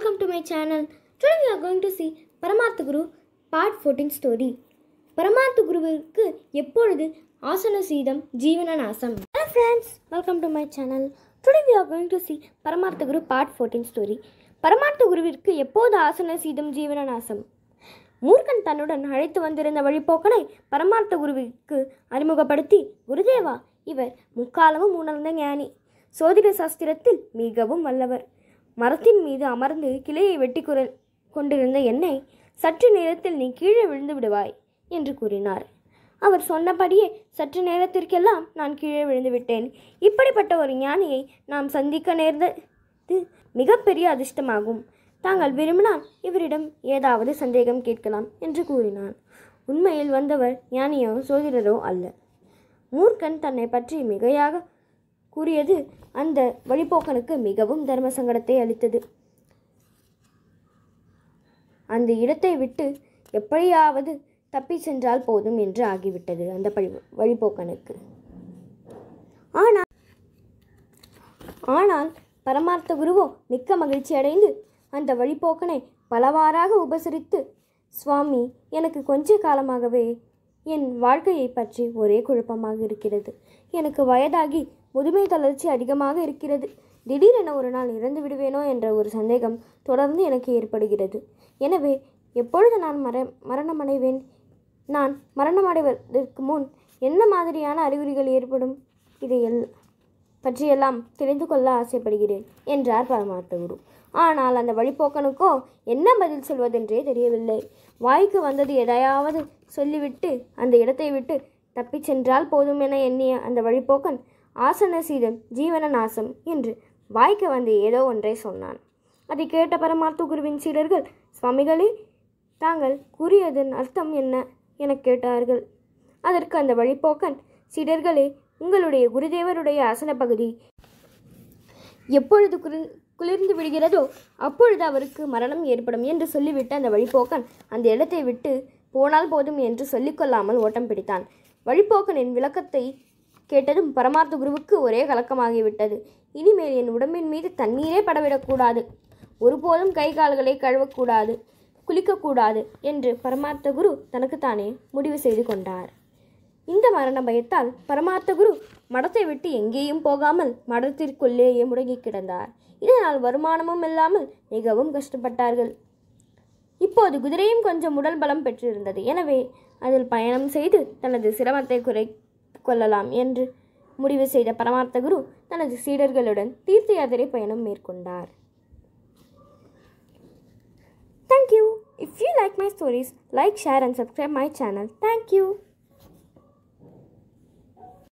welcome to my channel today we are going to see Paramartha Guru part fourteen story பரமார்த்த குருவிற்கு எப்பொழுது ஆசன சீதம் ஜீவன நாசம் hello friends welcome to my channel today we are going to see Paramartha Guru part fourteen story பரமார்த்த குருவிற்கு எப்போது ஆசன சீதம் ஜீவன நாசம் மூர்க்கன் தன்னுடன் அழைத்து வந்திருந்த வழிபோக்கனை பரமார்த்த குருவிற்கு அறிமுகப்படுத்தி குருதேவா இவர் முக்காலமும் உணர்ந்த ஞானி சோதிட சாஸ்திரத்தில் மிகவும் வல்லவர் மரத்தின் மீது அமர்ந்து கிளையை வெட்டி கொண்டிருந்த என்னை சற்று நேரத்தில் நீ கீழே விழுந்து விடுவாய் என்று கூறினார் அவர் சொன்னபடியே சற்று நேரத்திற்கெல்லாம் நான் கீழே விழுந்து விட்டேன் இப்படிப்பட்ட ஒரு ஞானியை நாம் சந்திக்க நேர்ந்தது மிகப்பெரிய அதிர்ஷ்டமாகும் தாங்கள் விரும்பினால் இவரிடம் ஏதாவது சந்தேகம் கேட்கலாம் என்று கூறினான் உண்மையில் வந்தவர் ஞானியோ சோதிடரோ அல்ல மூர்க்கன் தன்னை பற்றி மிகையாக கூறியது அந்த வழிபோக்கனுக்கு மிகவும் தர்ம சங்கடத்தை அளித்தது அந்த இடத்தை விட்டு எப்படியாவது தப்பி சென்றால் போதும் என்று ஆகிவிட்டது அந்த பழி வழிபோக்கனுக்கு ஆனால் ஆனால் பரமார்த்த குருவோ மிக்க மகிழ்ச்சி அடைந்து அந்த வழிபோக்கனை பலவாறாக உபசரித்து சுவாமி எனக்கு கொஞ்ச காலமாகவே என் வாழ்க்கையை பற்றி ஒரே குழப்பமாக இருக்கிறது எனக்கு வயதாகி முதுமை தளர்ச்சி அதிகமாக இருக்கிறது திடீரென ஒரு நாள் இறந்து விடுவேனோ என்ற ஒரு சந்தேகம் தொடர்ந்து எனக்கு ஏற்படுகிறது எனவே எப்பொழுது நான் மர மரணமடைவேன் நான் மரணமடைவதற்கு முன் என்ன மாதிரியான அறிகுறிகள் ஏற்படும் இதை எல் பற்றியெல்லாம் தெரிந்து கொள்ள ஆசைப்படுகிறேன் என்றார் பரமார்த்த குரு ஆனால் அந்த வழிபோக்கனுக்கோ என்ன பதில் சொல்வதென்றே தெரியவில்லை வாய்க்கு வந்தது எதையாவது சொல்லிவிட்டு அந்த இடத்தை விட்டு தப்பிச் சென்றால் போதும் என எண்ணிய அந்த வழிபோக்கன் ஆசன சீதம் ஜீவன நாசம் என்று வாய்க்கு வந்து ஏதோ ஒன்றை சொன்னான் அதை கேட்ட பரமார்த்த குருவின் சீடர்கள் சுவாமிகளே தாங்கள் கூறியதன் அர்த்தம் என்ன என கேட்டார்கள் அதற்கு அந்த வழிபோக்கன் சீடர்களே உங்களுடைய குருதேவருடைய ஆசன பகுதி எப்பொழுது குரு குளிர்ந்து விடுகிறதோ அப்பொழுது அவருக்கு மரணம் ஏற்படும் என்று சொல்லிவிட்டு அந்த வழிபோக்கன் அந்த இடத்தை விட்டு போனால் போதும் என்று சொல்லிக்கொள்ளாமல் ஓட்டம் பிடித்தான் வழிபோக்கனின் விளக்கத்தை கேட்டதும் பரமார்த்த குருவுக்கு ஒரே கலக்கமாகிவிட்டது இனிமேல் என் உடம்பின் மீது தண்ணீரே படவிடக்கூடாது ஒருபோதும் கை கால்களை கழுவக்கூடாது குளிக்கக்கூடாது என்று பரமார்த்த குரு தனக்குத்தானே முடிவு செய்து கொண்டார் இந்த மரண பயத்தால் பரமார்த்த குரு மடத்தை விட்டு எங்கேயும் போகாமல் மடத்திற்குள்ளேயே முடங்கி கிடந்தார் இதனால் வருமானமும் இல்லாமல் மிகவும் கஷ்டப்பட்டார்கள் இப்போது குதிரையும் கொஞ்சம் உடல் பலம் பெற்றிருந்தது எனவே அதில் பயணம் செய்து தனது சிரமத்தை குறை கொள்ளலாம் என்று முடிவு செய்த பரமார்த்த குரு தனது சீடர்களுடன் தீர்த்த யாத்திரை பயணம் மேற்கொண்டார் thank you if you like my stories like share and subscribe my channel thank you